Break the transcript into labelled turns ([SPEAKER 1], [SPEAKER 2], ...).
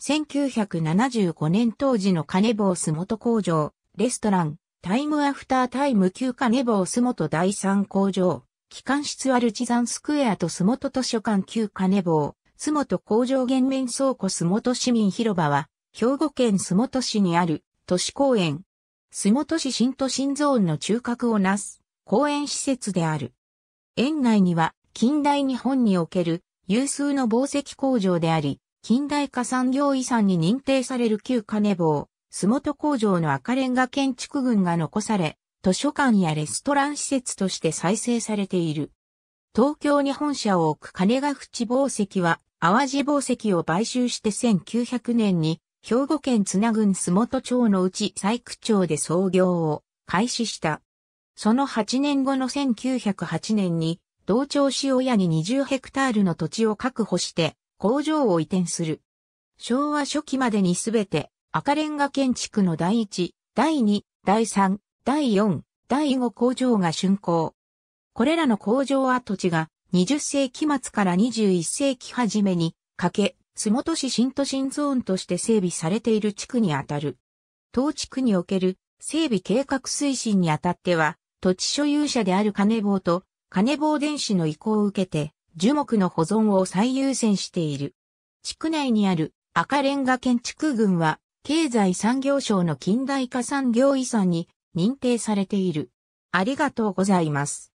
[SPEAKER 1] 1975年当時の金坊ス元工場、レストラン、タイムアフタータイム級金坊ス元第三工場、機関室アルチザンスクエアとス本図書館旧金坊、ス元工場減免倉庫ス本市民広場は、兵庫県洲本市にある都市公園。洲本市新都心ゾーンの中核をなす公園施設である。園内には近代日本における有数の宝石工場であり、近代化産業遺産に認定される旧金棒、洲本工場の赤レンガ建築群が残され、図書館やレストラン施設として再生されている。東京に本社を置く金ヶ淵宝石は、淡路宝石を買収して1900年に、兵庫県津名郡洲本町のうち細区町で創業を開始した。その8年後の1908年に、同町塩屋に20ヘクタールの土地を確保して、工場を移転する。昭和初期までにすべて赤レンガ建築の第1、第2、第3、第4、第5工場が竣工。これらの工場跡地が20世紀末から21世紀初めにかけ、洲本市新都心ゾーンとして整備されている地区にあたる。当地区における整備計画推進にあたっては、土地所有者である金棒と金棒電子の意向を受けて、樹木の保存を最優先している。地区内にある赤レンガ建築群は、経済産業省の近代化産業遺産に認定されている。ありがとうございます。